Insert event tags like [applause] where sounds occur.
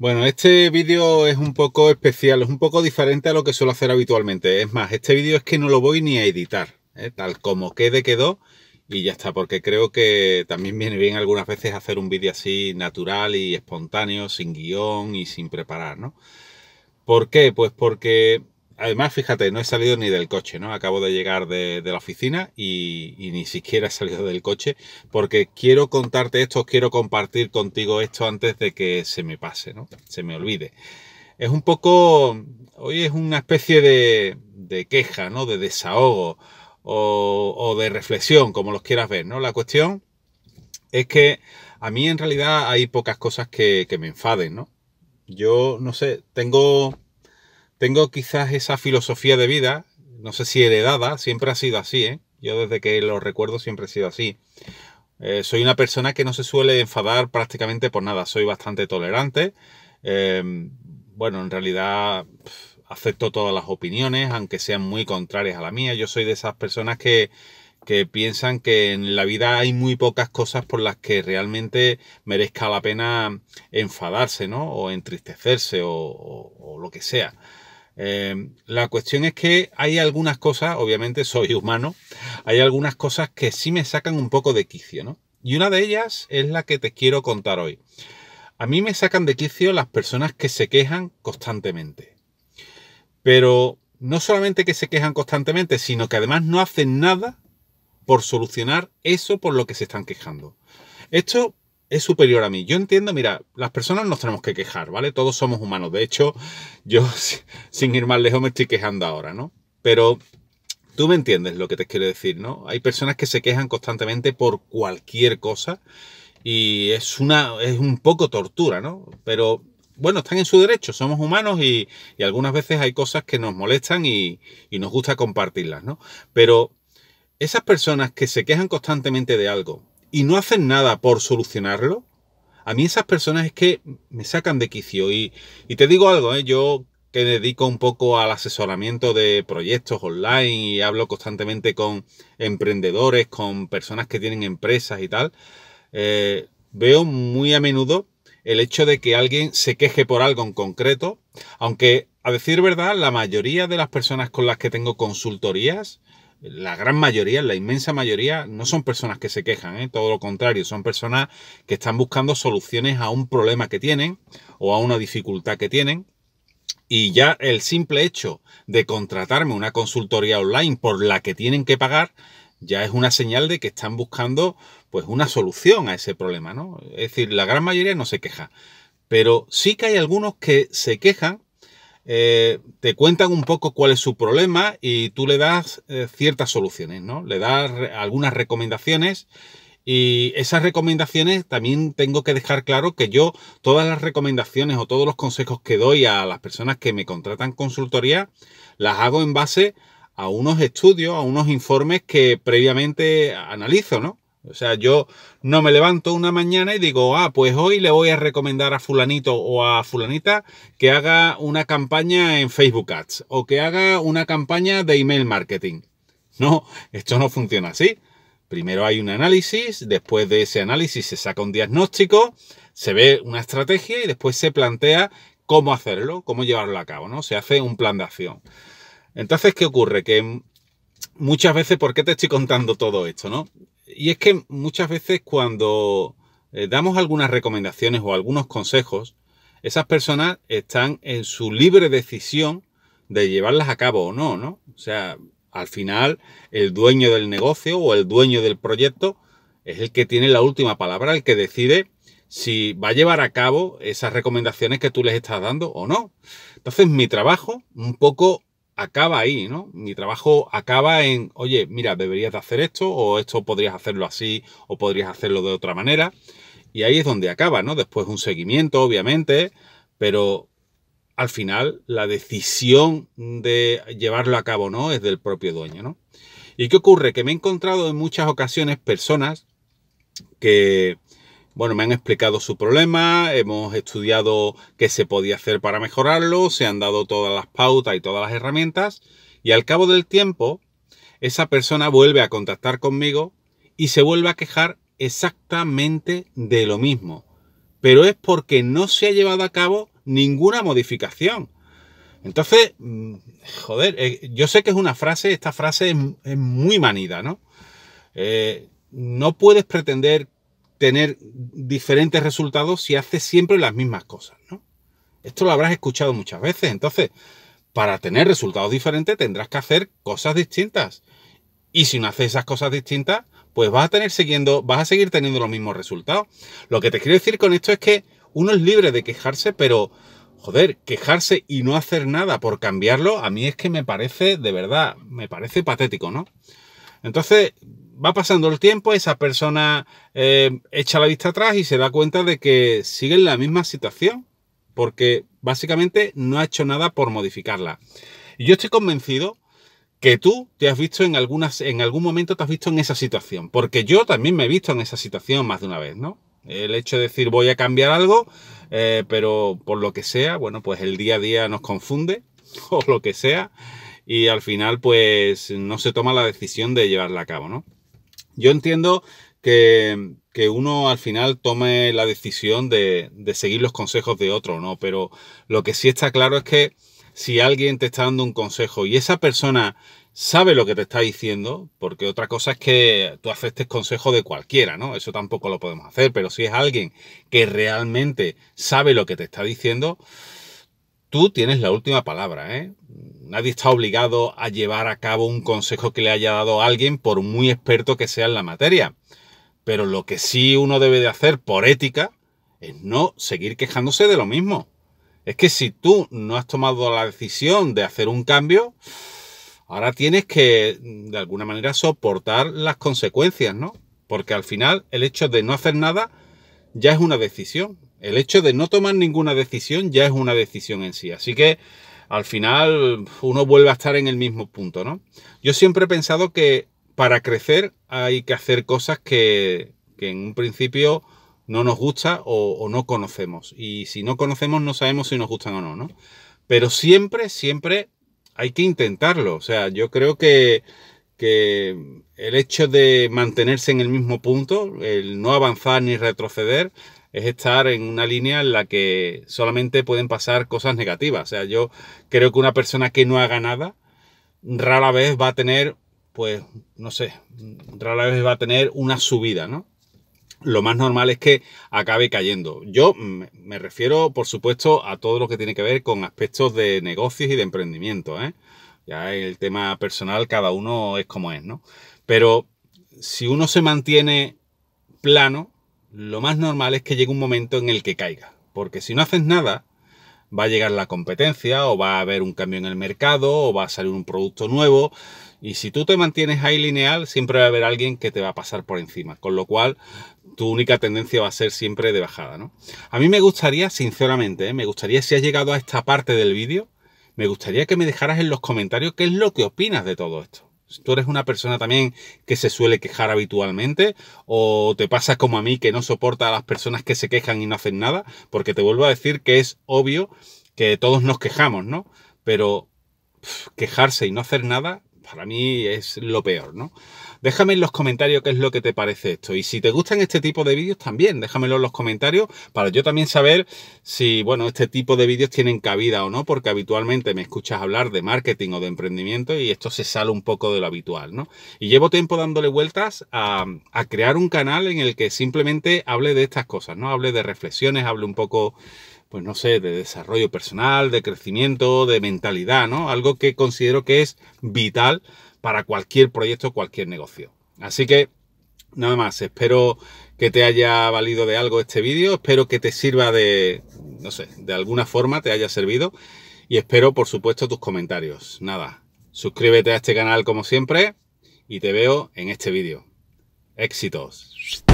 Bueno, este vídeo es un poco especial, es un poco diferente a lo que suelo hacer habitualmente. Es más, este vídeo es que no lo voy ni a editar, ¿eh? tal como quede quedó y ya está, porque creo que también viene bien algunas veces hacer un vídeo así natural y espontáneo, sin guión y sin preparar, ¿no? ¿Por qué? Pues porque Además, fíjate, no he salido ni del coche, ¿no? Acabo de llegar de, la oficina y, ni siquiera he salido del coche porque quiero contarte esto, quiero compartir contigo esto antes de que se me pase, ¿no? Se me olvide. Es un poco, hoy es una especie de, queja, ¿no? De desahogo o, de reflexión, como los quieras ver, ¿no? La cuestión es que a mí en realidad hay pocas cosas que, que me enfaden, ¿no? Yo, no sé, tengo tengo quizás esa filosofía de vida, no sé si heredada, siempre ha sido así, ¿eh? Yo desde que lo recuerdo siempre he sido así. Eh, soy una persona que no se suele enfadar prácticamente por nada, soy bastante tolerante. Eh, bueno, en realidad acepto todas las opiniones, aunque sean muy contrarias a la mía. Yo soy de esas personas que, piensan que en la vida hay muy pocas cosas por las que realmente merezca la pena enfadarse, ¿no? O entristecerse o lo que sea. Eh, la cuestión es que hay algunas cosas, obviamente soy humano, hay algunas cosas que sí me sacan un poco de quicio, ¿no? Y una de ellas es la que te quiero contar hoy. A mí me sacan de quicio las personas que se quejan constantemente. Pero no solamente que se quejan constantemente, sino que además no hacen nada por solucionar eso por lo que se están quejando. Esto es superior a mí. Yo entiendo, mira, las personas nos tenemos que quejar, ¿vale? Todos somos humanos. De hecho, yo [laughs] sin ir más lejos me estoy quejando ahora, ¿no? Pero tú me entiendes lo que te quiero decir, ¿no? Hay personas que se quejan constantemente por cualquier cosa y es una es un poco tortura, ¿no? Pero bueno, están en su derecho, somos humanos y, algunas veces hay cosas que nos molestan y, y nos gusta compartirlas, ¿no? Pero esas personas que se quejan constantemente de algo, y no hacen nada por solucionarlo, a mí esas personas es que me sacan de quicio. Y, te digo algo, ¿eh? yo que dedico un poco al asesoramiento de proyectos online y hablo constantemente con emprendedores, con personas que tienen empresas y tal, eh, veo muy a menudo el hecho de que alguien se queje por algo en concreto, aunque a decir verdad, la mayoría de las personas con las que tengo consultorías la gran mayoría, la inmensa mayoría, no son personas que se quejan, ¿eh? todo lo contrario, son personas que están buscando soluciones a un problema que tienen o a una dificultad que tienen. Y ya el simple hecho de contratarme una consultoría online por la que tienen que pagar, ya es una señal de que están buscando pues una solución a ese problema, ¿no? Es decir, la gran mayoría no se queja, pero sí que hay algunos que se quejan eh, te cuentan un poco cuál es su problema y tú le das eh, ciertas soluciones, ¿no? Le das algunas recomendaciones y esas recomendaciones también tengo que dejar claro que yo todas las recomendaciones o todos los consejos que doy a las personas que me contratan consultoría las hago en base a unos estudios, a unos informes que previamente analizo, ¿no? O sea, yo no me levanto una mañana y digo, ah, pues hoy le voy a recomendar a fulanito o a fulanita que haga una campaña en Facebook Ads o que haga una campaña de email marketing. No, esto no funciona así. Primero hay un análisis, después de ese análisis se saca un diagnóstico, se ve una estrategia y después se plantea cómo hacerlo, cómo llevarlo a cabo, ¿no? Se hace un plan de acción. Entonces, ¿qué ocurre? Que muchas veces, ¿por qué te estoy contando todo esto, no? y es que muchas veces cuando eh, damos algunas recomendaciones o algunos consejos, esas personas están en su libre decisión de llevarlas a cabo o no, ¿no? O sea, al final el dueño del negocio o el dueño del proyecto es el que tiene la última palabra, el que decide si va a llevar a cabo esas recomendaciones que tú les estás dando o no. Entonces mi trabajo un poco acaba ahí, ¿no? Mi trabajo acaba en, oye, mira, deberías de hacer esto, o esto podrías hacerlo así, o podrías hacerlo de otra manera. Y ahí es donde acaba, ¿no? Después un seguimiento, obviamente, pero al final la decisión de llevarlo a cabo, ¿no? Es del propio dueño, ¿no? ¿Y qué ocurre? Que me he encontrado en muchas ocasiones personas que bueno, me han explicado su problema, hemos estudiado qué se podía hacer para mejorarlo, se han dado todas las pautas y todas las herramientas y al cabo del tiempo esa persona vuelve a contactar conmigo y se vuelve a quejar exactamente de lo mismo. Pero es porque no se ha llevado a cabo ninguna modificación. Entonces, mm, joder, eh, yo sé que es una frase, esta frase es, muy manida, ¿no? Eh, no puedes pretender tener diferentes resultados si haces siempre las mismas cosas, ¿no? Esto lo habrás escuchado muchas veces. Entonces, para tener resultados diferentes tendrás que hacer cosas distintas. Y si no haces esas cosas distintas, pues vas a tener siguiendo, vas a seguir teniendo los mismos resultados. Lo que te quiero decir con esto es que uno es libre de quejarse, pero joder, quejarse y no hacer nada por cambiarlo, a mí es que me parece, de verdad, me parece patético, ¿no? Entonces, va pasando el tiempo, esa persona eh, echa la vista atrás y se da cuenta de que sigue en la misma situación, porque básicamente no ha hecho nada por modificarla. Y yo estoy convencido que tú te has visto en algunas, en algún momento te has visto en esa situación, porque yo también me he visto en esa situación más de una vez, ¿no? El hecho de decir voy a cambiar algo, eh, pero por lo que sea, bueno, pues el día a día nos confunde, [laughs] o lo que sea, y al final, pues no se toma la decisión de llevarla a cabo, ¿no? Yo entiendo que, uno al final tome la decisión de, de seguir los consejos de otro, ¿no? Pero lo que sí está claro es que si alguien te está dando un consejo y esa persona sabe lo que te está diciendo, porque otra cosa es que tú aceptes consejo de cualquiera, ¿no? Eso tampoco lo podemos hacer, pero si es alguien que realmente sabe lo que te está diciendo, tú tienes la última palabra, ¿eh? Nadie está obligado a llevar a cabo un consejo que le haya dado alguien, por muy experto que sea en la materia. Pero lo que sí uno debe de hacer por ética es no seguir quejándose de lo mismo. Es que si tú no has tomado la decisión de hacer un cambio, ahora tienes que de alguna manera soportar las consecuencias, ¿no? Porque al final el hecho de no hacer nada ya es una decisión, el hecho de no tomar ninguna decisión ya es una decisión en sí. Así que al final uno vuelve a estar en el mismo punto, ¿no? Yo siempre he pensado que para crecer hay que hacer cosas que, en un principio no nos gusta o, no conocemos. Y si no conocemos no sabemos si nos gustan o no, ¿no? Pero siempre, siempre hay que intentarlo. O sea, yo creo que, que el hecho de mantenerse en el mismo punto, el no avanzar ni retroceder, es estar en una línea en la que solamente pueden pasar cosas negativas. O sea, yo creo que una persona que no haga nada rara vez va a tener, pues, no sé, rara vez va a tener una subida, ¿no? Lo más normal es que acabe cayendo. Yo me refiero, por supuesto, a todo lo que tiene que ver con aspectos de negocios y de emprendimiento, ¿eh? Ya el tema personal, cada uno es como es, ¿no? Pero si uno se mantiene plano, lo más normal es que llegue un momento en el que caiga. Porque si no haces nada, va a llegar la competencia o va a haber un cambio en el mercado o va a salir un producto nuevo. Y si tú te mantienes ahí lineal, siempre va a haber alguien que te va a pasar por encima. Con lo cual, tu única tendencia va a ser siempre de bajada. ¿no? A mí me gustaría, sinceramente, ¿eh? me gustaría si has llegado a esta parte del vídeo, me gustaría que me dejaras en los comentarios qué es lo que opinas de todo esto tú eres una persona también que se suele quejar habitualmente o te pasa como a mí que no soporta a las personas que se quejan y no hacen nada, porque te vuelvo a decir que es obvio que todos nos quejamos, ¿no? Pero quejarse y no hacer nada para mí es lo peor, ¿no? Déjame en los comentarios qué es lo que te parece esto. Y si te gustan este tipo de vídeos también, déjamelo en los comentarios para yo también saber si, bueno, este tipo de vídeos tienen cabida o no, porque habitualmente me escuchas hablar de marketing o de emprendimiento y esto se sale un poco de lo habitual, ¿no? Y llevo tiempo dándole vueltas a, a crear un canal en el que simplemente hable de estas cosas, ¿no? Hable de reflexiones, hable un poco pues no sé, de desarrollo personal, de crecimiento, de mentalidad, ¿no? Algo que considero que es vital para cualquier proyecto, cualquier negocio. Así que, nada más, espero que te haya valido de algo este vídeo, espero que te sirva de, no sé, de alguna forma te haya servido y espero, por supuesto, tus comentarios. Nada, suscríbete a este canal como siempre y te veo en este vídeo. Éxitos.